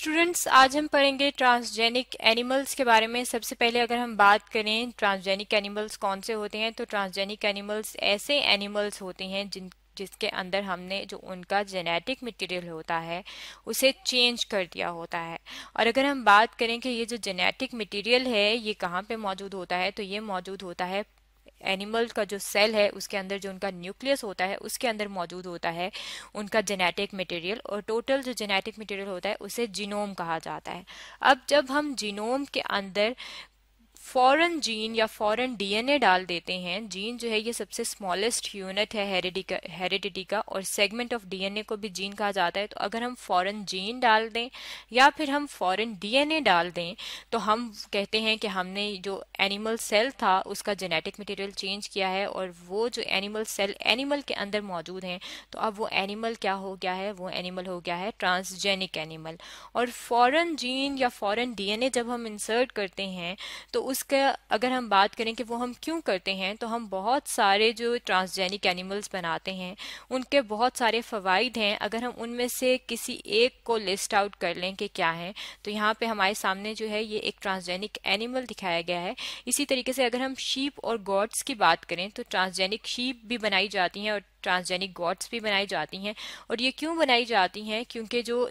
students आज हम पढ़ेंगे ट्रांसजेनिक एनिमल्स के बारे में सबसे पहले अगर हम बात करें ट्रांसजेनिक एनिमल्स कौन से होते हैं तो ट्रांसजेनिक एनिमल्स ऐसे एनिमल्स होते हैं जिन जिसके अंदर हमने जो उनका जेनेटिक मटेरियल होता है उसे चेंज कर दिया होता है और अगर हम बात करें कि ये जो जेनेटिक मटेरियल है ये कहाँ पे मौजूद होता है तो ये मौजूद होता है एनिमल का जो सेल है उसके अंदर जो उनका न्यूक्लियस होता है उसके अंदर मौजूद होता है उनका जेनेटिक मटेरियल और टोटल जो जेनेटिक मटेरियल होता है उसे जीनोम कहा जाता है अब जब हम जीनोम के अंदर फॉरेन जीन या फॉरेन डीएनए डाल देते हैं जीन जो है ये सबसे स्मॉलेस्ट यूनिट है हेरिडिटी का और सेगमेंट ऑफ डीएनए को भी जीन कहा जाता है तो अगर हम फॉरेन जीन डाल दें या फिर हम फॉरेन डीएनए डाल दें तो हम कहते हैं कि हमने जो एनिमल सेल था उसका जेनेटिक मटेरियल चेंज किया है और वो जो एनिमल सेल एनिमल के अंदर मौजूद हैं तो अब वो एनिमल क्या हो गया है वो एनिमल हो गया है ट्रांसजेनिक एनिमल और फॉरन जीन या एन ए जब हम इंसर्ट करते हैं तो उस इसका अगर हम बात करें कि वो हम क्यों करते हैं तो हम बहुत सारे जो ट्रांसजेनिक एनिमल्स बनाते हैं उनके बहुत सारे फ़वाद हैं अगर हम उनमें से किसी एक को लिस्ट आउट कर लें कि क्या है तो यहाँ पे हमारे सामने जो है ये एक ट्रांसजेनिक एनिमल दिखाया गया है इसी तरीके से अगर हम शीप और गॉड्स की बात करें तो ट्रांसजेनिक शीप भी बनाई जाती हैं और ट्रांसजेनिक गॉड्स भी बनाई जाती हैं और ये क्यों बनाई जाती हैं क्योंकि जो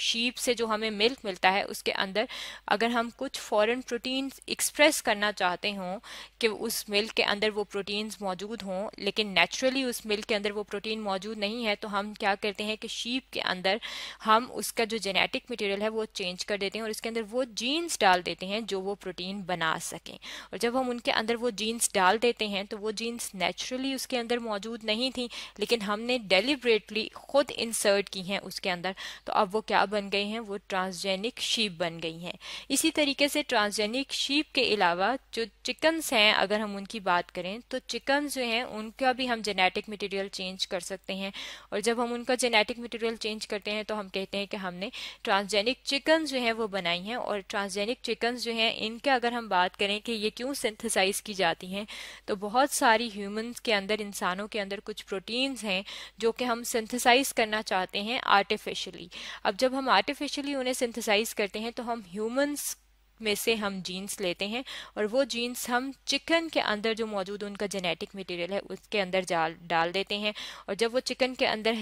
शीप से जो हमें मिल्क मिलता है उसके अंदर अगर हम कुछ फॉरेन प्रोटीन्स एक्सप्रेस करना चाहते हों कि उस मिल्क के अंदर वो प्रोटीन्स मौजूद हों लेकिन नेचुरली उस मिल्क के अंदर वो प्रोटीन मौजूद नहीं है तो हम क्या करते हैं कि शीप के अंदर हम उसका जो जेनेटिक मटेरियल है वो चेंज कर देते हैं और इसके अंदर वो जीन्स डाल देते हैं जो वो प्रोटीन बना सकें और जब हम उनके अंदर वो जीन्स डाल देते हैं तो वो जीन्स नेचुरली उसके अंदर मौजूद नहीं नहीं थी लेकिन हमने डेलीबरेटली खुद इंसर्ट की हैं उसके अंदर तो अब वो क्या बन गई हैं वो ट्रांसजेनिक शीप बन गई हैं इसी तरीके से ट्रांसजेनिक शीप के अलावा जो चिकन्स हैं अगर हम उनकी बात करें तो चिकन जो हैं उनका भी हम जेनेटिक मटेरियल चेंज कर सकते हैं और जब हम उनका जेनेटिक मटेरियल चेंज करते हैं तो हम कहते हैं कि हमने ट्रांसजेनिक चिकन जो है वो बनाई हैं और ट्रांसजेनिक चिकन जो हैं इनके अगर हम बात करें कि ये क्यों सिंथेसाइज की जाती हैं तो बहुत सारी ह्यूमंस के अंदर इंसानों के अंदर कुछ कुछ प्रोटीन्स हैं जो कि हम सिंथेसाइज करना चाहते हैं आर्टिफिशियली अब जब हम आर्टिफिशियली उन्हें सिंथेसाइज करते हैं तो हम ह्यूमंस में से हम जीन्स लेते हैं और वो जीन्स हम चिकन के अंदर जो मौजूद उनका जेनेटिक मटेरियल है उसके अंदर डाल डाल देते हैं और जब वो चिकन के अंदर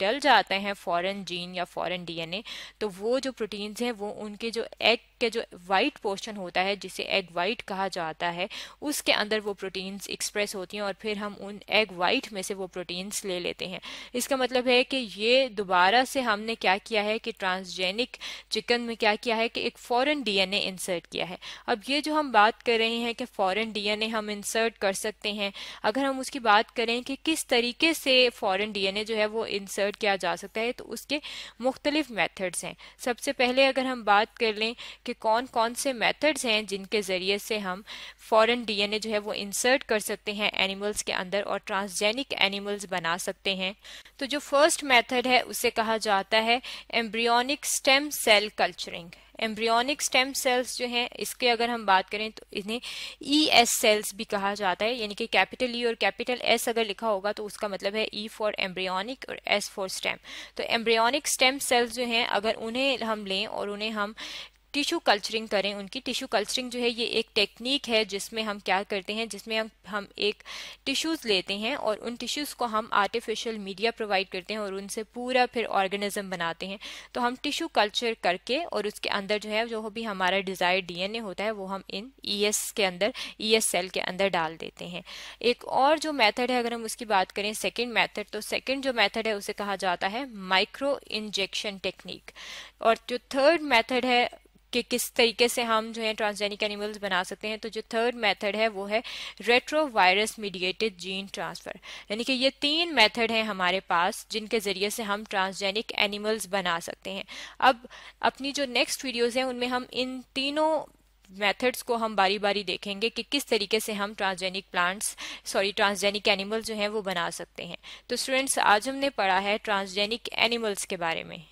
डल जाते हैं फॉरेन जीन या फॉरेन डीएनए तो वो जो प्रोटीन्स हैं वो उनके जो एग के जो वाइट पोर्शन होता है जिसे एग वाइट कहा जाता है उसके अंदर वो प्रोटीन्स एक्सप्रेस होती हैं और फिर हम उन एग वाइट में से वो प्रोटीन्स ले लेते हैं इसका मतलब है कि ये दोबारा से हमने क्या किया है कि ट्रांसजेनिक चिकन में क्या किया है कि एक एन ए इंसर्ट किया है अब ये जो हम बात कर रहे हैं कि एन ए हम इंसर्ट कर सकते हैं अगर हम उसकी बात करें कि किस तरीके से एन ए जो है वो इंसर्ट किया जा सकता है तो उसके मुख्तलिफ मेथड्स हैं सबसे पहले अगर हम बात कर लें कि कि कौन कौन से मेथड्स हैं जिनके ज़रिए से हम फॉरेन डीएनए जो है वो इंसर्ट कर सकते हैं एनिमल्स के अंदर और ट्रांसजेनिक एनिमल्स बना सकते हैं तो जो फर्स्ट मेथड है उसे कहा जाता है embryonic stem cell culturing embryonic stem cells जो हैं इसके अगर हम बात करें तो इन्हें ई एस सेल्स भी कहा जाता है यानी कि कैपिटल ई e और कैपिटल एस अगर लिखा होगा तो उसका मतलब है ई फॉर एम्ब्रियोनिक और एस फॉर स्टेम तो एम्ब्रियोनिक स्टेम सेल्स जो हैं अगर उन्हें हम लें और उन्हें हम टिश्यू कल्चरिंग करें उनकी टिश्यू कल्चरिंग जो है ये एक टेक्निक है जिसमें हम क्या करते हैं जिसमें हम हम एक टिश्यूज़ लेते हैं और उन टिश्यूज़ को हम आर्टिफिशियल मीडिया प्रोवाइड करते हैं और उनसे पूरा फिर ऑर्गेनिज्म बनाते हैं तो हम टिश्यू कल्चर करके और उसके अंदर जो है जो भी हमारा डिज़ायर डी होता है वो हम इन ई e के अंदर ई e सेल के अंदर डाल देते हैं एक और जो मैथड है अगर हम उसकी बात करें सेकेंड मैथड तो सेकेंड जो मैथड है उसे कहा जाता है माइक्रो इंजेक्शन टेक्निक और जो थर्ड मैथड है कि किस तरीके से हम जो है ट्रांसजेनिक एनिमल्स बना सकते हैं तो जो थर्ड मेथड है वो है रेट्रोवायरस मीडिएटेड जीन ट्रांसफ़र यानी कि ये तीन मेथड हैं हमारे पास जिनके ज़रिए से हम ट्रांसजेनिक एनिमल्स बना सकते हैं अब अपनी जो नेक्स्ट वीडियोज़ हैं उनमें हम इन तीनों मेथड्स को हम बारी बारी देखेंगे कि किस तरीके से हम transgenic plants sorry transgenic animal जो हैं वो बना सकते हैं तो स्टूडेंट्स आज हमने पढ़ा है ट्रांसजेनिक एनिमल्स के बारे में